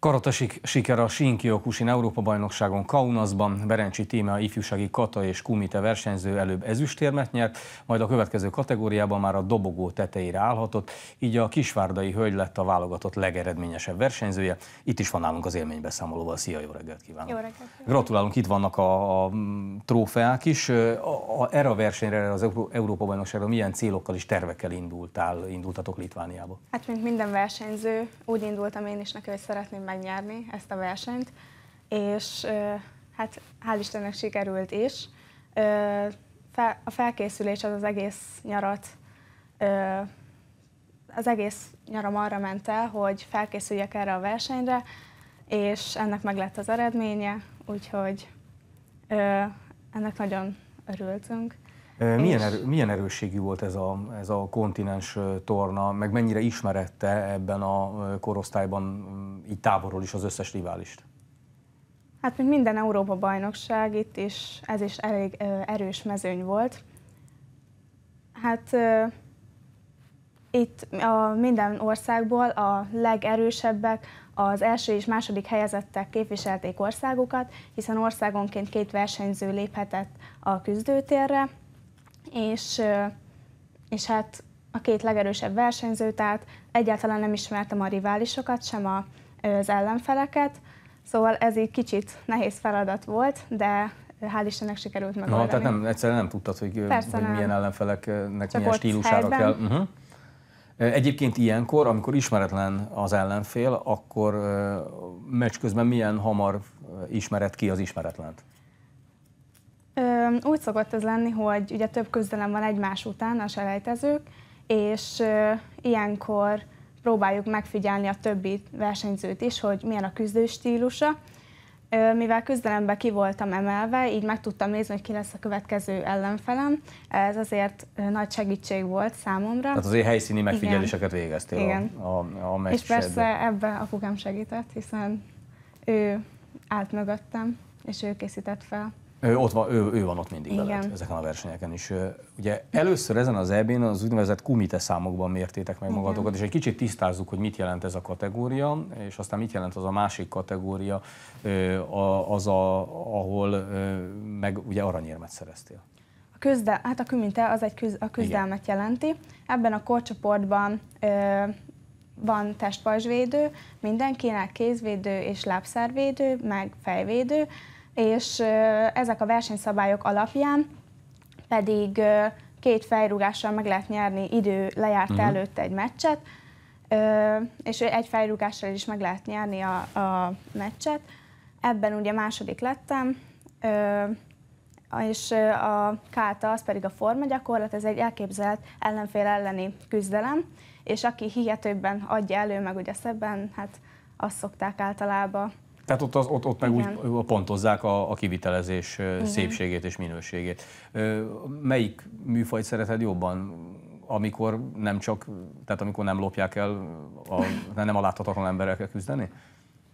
Karatasik siker a Sinkiokusin Európa-bajnokságon Kaunasban. Berencsi tíme a ifjúsági Kata és Kumite versenyző előbb ezüstérmet nyert, majd a következő kategóriában már a dobogó tetejére állhatott, így a kisvárdai hölgy lett a válogatott legeredményesebb versenyzője. Itt is van nálunk az élménybeszámolóval. Szia, jó reggelt kívánok! Jó reggelt! Gratulálunk, itt vannak a, a trófeák is. A, a, erre a versenyre, az Európa-bajnokságra milyen célokkal és tervekkel indultál, indultatok Litvániába? Hát, mint minden versenyző, úgy indultam én is neki, hogy szeretném megnyerni ezt a versenyt, és hát hál' Istennek sikerült is. A felkészülés az az egész nyarat, az egész nyaram arra ment el, hogy felkészüljek erre a versenyre, és ennek meg lett az eredménye, úgyhogy ennek nagyon örültünk. Milyen, erő, milyen erősségű volt ez a, ez a kontinens torna, meg mennyire ismerette ebben a korosztályban mm, így távolról is az összes riválist? Hát, mint minden Európa-bajnokság, itt is ez is elég erős mezőny volt. Hát itt a minden országból a legerősebbek, az első és második helyezettek képviselték országokat, hiszen országonként két versenyző léphetett a küzdőtérre, és, és hát a két legerősebb versenyző, tehát egyáltalán nem ismertem a riválisokat, sem a, az ellenfeleket, szóval ez így kicsit nehéz feladat volt, de hál' Istennek sikerült megoldani. Na, tehát nem, egyszerűen nem tudtad, hogy, Persze hogy nem. milyen ellenfeleknek Csak milyen stílusára helyben. kell. Uh-huh. Egyébként ilyenkor, amikor ismeretlen az ellenfél, akkor meccs közben milyen hamar ismered ki az ismeretlent? Ö, úgy szokott ez lenni, hogy ugye több küzdelem van egymás után a selejtezők, és ö, ilyenkor próbáljuk megfigyelni a többi versenyzőt is, hogy milyen a küzdő stílusa. Ö, mivel küzdelembe ki voltam emelve, így meg tudtam nézni, hogy ki lesz a következő ellenfelem. Ez azért nagy segítség volt számomra. Tehát azért helyszíni megfigyeléseket Igen. végeztél Igen. a, a, a És persze ebbe apukám segített, hiszen ő állt mögöttem, és ő készített fel. Ő, ott van, ő, ő van ott mindig Igen. veled ezeken a versenyeken is. Ugye először ezen az EB-n az úgynevezett kumite számokban mértétek meg Igen. magatokat, és egy kicsit tisztázzuk, hogy mit jelent ez a kategória, és aztán mit jelent az a másik kategória, az, a, ahol meg ugye aranyérmet szereztél. A közde, hát a kumite az egy küz, a küzdelmet Igen. jelenti. Ebben a korcsoportban van testpajzsvédő, mindenkinek kézvédő és lábszárvédő, meg fejvédő, és ezek a versenyszabályok alapján pedig két fejrúgással meg lehet nyerni idő lejárt uh-huh. előtt egy meccset, és egy fejrúgással is meg lehet nyerni a, a meccset. Ebben ugye második lettem, és a káta, az pedig a forma gyakorlat, ez egy elképzelt ellenfél elleni küzdelem, és aki hihetőbben adja elő, meg ugye szebben, hát azt szokták általában tehát ott, az, ott, ott meg úgy pontozzák a, a kivitelezés Igen. szépségét és minőségét. Melyik műfajt szereted jobban? amikor nem csak, tehát amikor nem lopják el, a, nem a láthatatlan emberekkel küzdeni?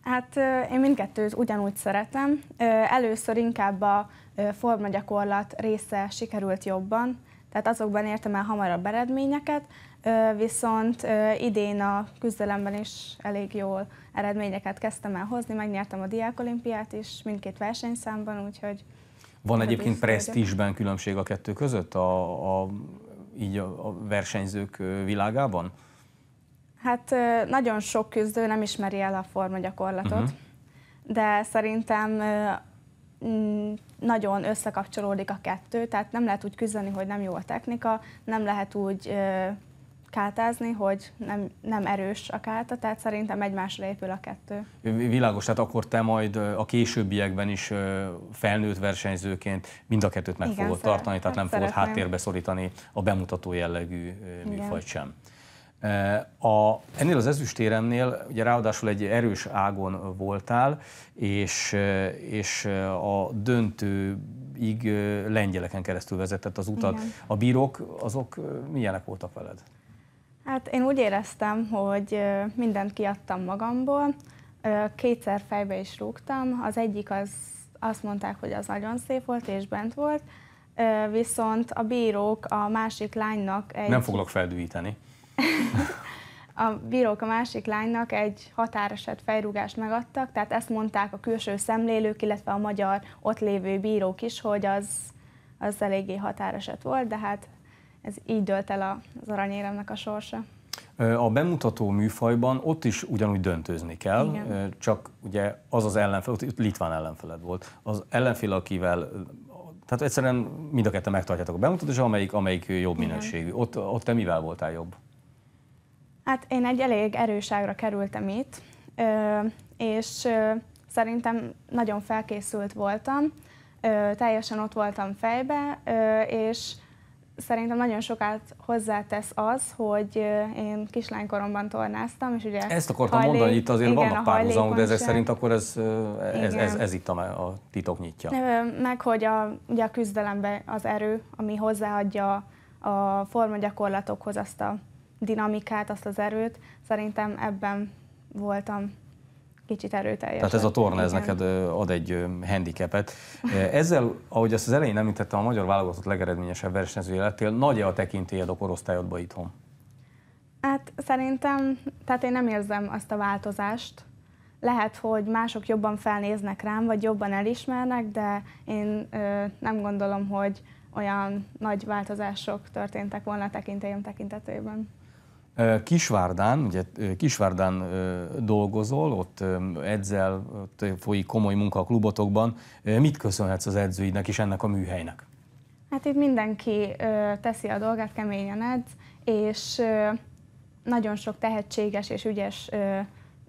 Hát én mindkettőt ugyanúgy szeretem. Először inkább a formagyakorlat része sikerült jobban, tehát azokban értem el hamarabb eredményeket, viszont idén a küzdelemben is elég jól eredményeket kezdtem el hozni, megnyertem a diákolimpiát is mindkét versenyszámban, úgyhogy... Van egyébként presztízsben különbség a kettő között a, a, így a, a versenyzők világában? Hát nagyon sok küzdő nem ismeri el a forma gyakorlatot, uh-huh. de szerintem mm, nagyon összekapcsolódik a kettő, tehát nem lehet úgy küzdeni, hogy nem jó a technika, nem lehet úgy ö, hogy nem, nem erős a káta, tehát szerintem egymásra épül a kettő. Világos, tehát akkor te majd a későbbiekben is felnőtt versenyzőként mind a kettőt meg Igen, fogod szeret, tartani, tehát hát nem szeretném. fogod háttérbe szorítani a bemutató jellegű műfajt Igen. sem. A, ennél az ezüstéremnél ugye ráadásul egy erős ágon voltál, és, és a döntőig lengyeleken keresztül vezetett az utat. Igen. A bírók azok milyenek voltak veled? Hát én úgy éreztem, hogy mindent kiadtam magamból, kétszer fejbe is rúgtam, az egyik az azt mondták, hogy az nagyon szép volt és bent volt, viszont a bírók a másik lánynak egy... Nem foglak feldűíteni a bírók a másik lánynak egy határeset fejrúgást megadtak, tehát ezt mondták a külső szemlélők, illetve a magyar ott lévő bírók is, hogy az, az eléggé határeset volt, de hát ez így dölt el az aranyéremnek a sorsa. A bemutató műfajban ott is ugyanúgy döntőzni kell, Igen. csak ugye az az ellenfél, ott litván ellenfeled volt, az ellenfél, akivel tehát egyszerűen mind a ketten megtartjátok a bemutatót, és amelyik, amelyik jobb minőségű. Ott, ott te mivel voltál jobb? Hát én egy elég erőságra kerültem itt, és szerintem nagyon felkészült voltam, teljesen ott voltam fejbe, és szerintem nagyon sokat hozzátesz az, hogy én kislánykoromban tornáztam, és ugye... Ezt akartam hajlék, mondani, itt azért igen, vannak párhuzamok, de ezek szerint akkor ez, ez, ez, ez itt a, a titok nyitja. Meg, hogy a, ugye a küzdelemben az erő, ami hozzáadja a formagyakorlatokhoz azt a dinamikát, azt az erőt, szerintem ebben voltam kicsit erőteljes. Tehát ez a torna, ez neked ad egy handicapet. Ezzel, ahogy azt az elején említettem, a magyar válogatott legeredményesebb versenyzője lettél. Nagy-e a tekintélyed a korosztályodba itthon? Hát szerintem, tehát én nem érzem azt a változást. Lehet, hogy mások jobban felnéznek rám, vagy jobban elismernek, de én ö, nem gondolom, hogy olyan nagy változások történtek volna a tekintélyem tekintetében. Kisvárdán, ugye Kisvárdán dolgozol, ott edzel, ott folyik komoly munka a klubotokban. Mit köszönhetsz az edzőidnek és ennek a műhelynek? Hát itt mindenki teszi a dolgát, keményen edz, és nagyon sok tehetséges és ügyes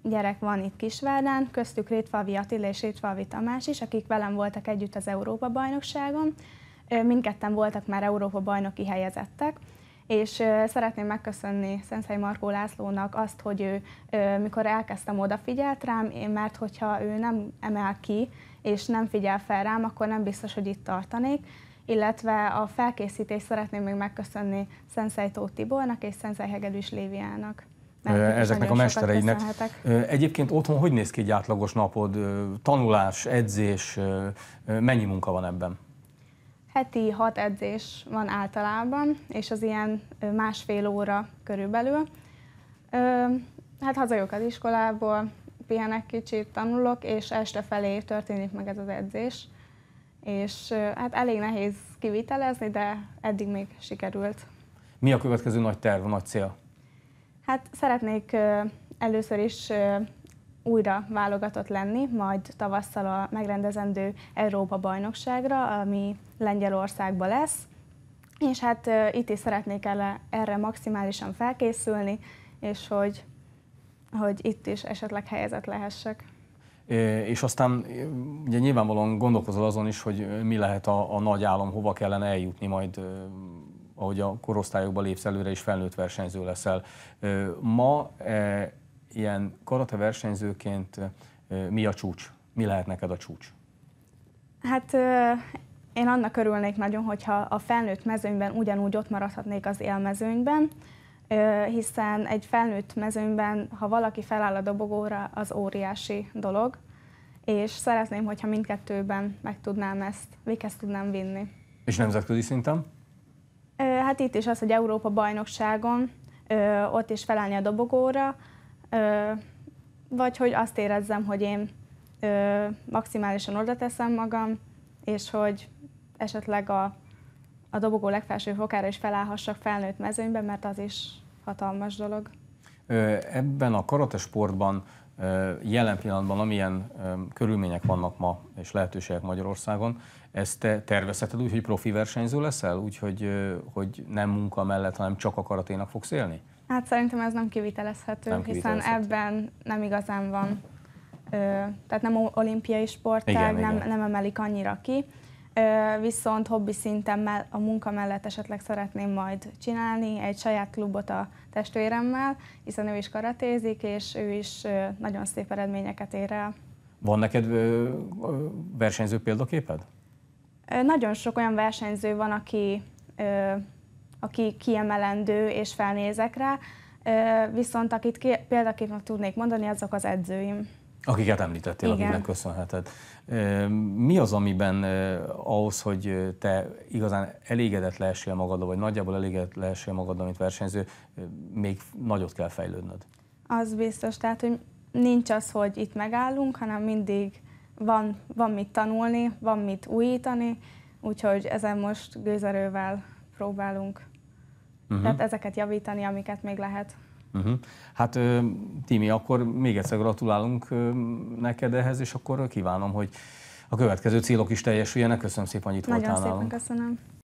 gyerek van itt Kisvárdán, köztük Rétfalvi Attila és Rétfalvi Tamás is, akik velem voltak együtt az Európa-bajnokságon. Mindketten voltak már Európa-bajnoki helyezettek, és szeretném megköszönni Szenszei Markó Lászlónak azt, hogy ő, mikor elkezdtem, odafigyelt rám, én, mert hogyha ő nem emel ki, és nem figyel fel rám, akkor nem biztos, hogy itt tartanék illetve a felkészítést szeretném még megköszönni Szenszei Tóth Tibornak és Szenszei Hegedűs Léviának. Ezeknek a mestereinek. Egyébként otthon hogy néz ki egy átlagos napod? Tanulás, edzés, mennyi munka van ebben? Heti hat edzés van általában, és az ilyen másfél óra körülbelül. Hát hazajok az iskolából, pihenek kicsit, tanulok, és este felé történik meg ez az edzés. És hát elég nehéz kivitelezni, de eddig még sikerült. Mi a következő nagy terv, a nagy cél? Hát szeretnék először is újra válogatott lenni, majd tavasszal a megrendezendő Európa-bajnokságra, ami Lengyelországba lesz. És hát itt is szeretnék erre, erre maximálisan felkészülni, és hogy, hogy itt is esetleg helyezett lehessek. És aztán ugye nyilvánvalóan gondolkozol azon is, hogy mi lehet a, a nagy álom, hova kellene eljutni majd ahogy a korosztályokba lépsz előre és felnőtt versenyző leszel. Ma e, ilyen karate versenyzőként mi a csúcs? Mi lehet neked a csúcs? Hát én annak örülnék nagyon, hogyha a felnőtt mezőnyben ugyanúgy ott maradhatnék az élmezőnyben, hiszen egy felnőtt mezőnyben, ha valaki feláll a dobogóra, az óriási dolog, és szeretném, hogyha mindkettőben meg tudnám ezt, véghez tudnám vinni. És nemzetközi szinten? Hát itt is az, hogy Európa bajnokságon, ott is felállni a dobogóra, ö, vagy hogy azt érezzem, hogy én ö, maximálisan oda teszem magam, és hogy esetleg a, a dobogó legfelső fokára is felállhassak felnőtt mezőnyben, mert az is hatalmas dolog. Ebben a karate sportban jelen pillanatban amilyen körülmények vannak ma és lehetőségek Magyarországon, ezt te tervezheted úgy, hogy profi versenyző leszel, úgyhogy hogy nem munka mellett, hanem csak a karaténak fogsz élni? Hát szerintem ez nem kivitelezhető, nem kivitelezhető. hiszen ebben nem igazán van, ö, tehát nem olimpiai sportág, igen, nem, igen. nem emelik annyira ki. Ö, viszont hobbi szinten mell- a munka mellett esetleg szeretném majd csinálni egy saját klubot a testvéremmel, hiszen ő is karatézik, és ő is ö, nagyon szép eredményeket ér el. Van neked ö, ö, versenyző példaképed? Ö, nagyon sok olyan versenyző van, aki ö, aki kiemelendő, és felnézek rá, viszont akit ki, példaképnek tudnék mondani, azok az edzőim. Akiket említettél, Igen. akiknek köszönheted. Mi az, amiben ahhoz, hogy te igazán elégedett lehessél magadra, vagy nagyjából elégedett lehessél magadra, mint versenyző, még nagyot kell fejlődnöd? Az biztos, tehát hogy nincs az, hogy itt megállunk, hanem mindig van, van mit tanulni, van mit újítani, úgyhogy ezen most gőzerővel próbálunk. Uh-huh. Tehát ezeket javítani, amiket még lehet. Uh-huh. Hát Timi, akkor még egyszer gratulálunk neked ehhez, és akkor kívánom, hogy a következő célok is teljesüljenek. Köszönöm szépen, hogy itt Nagyon voltál szépen nálunk. köszönöm.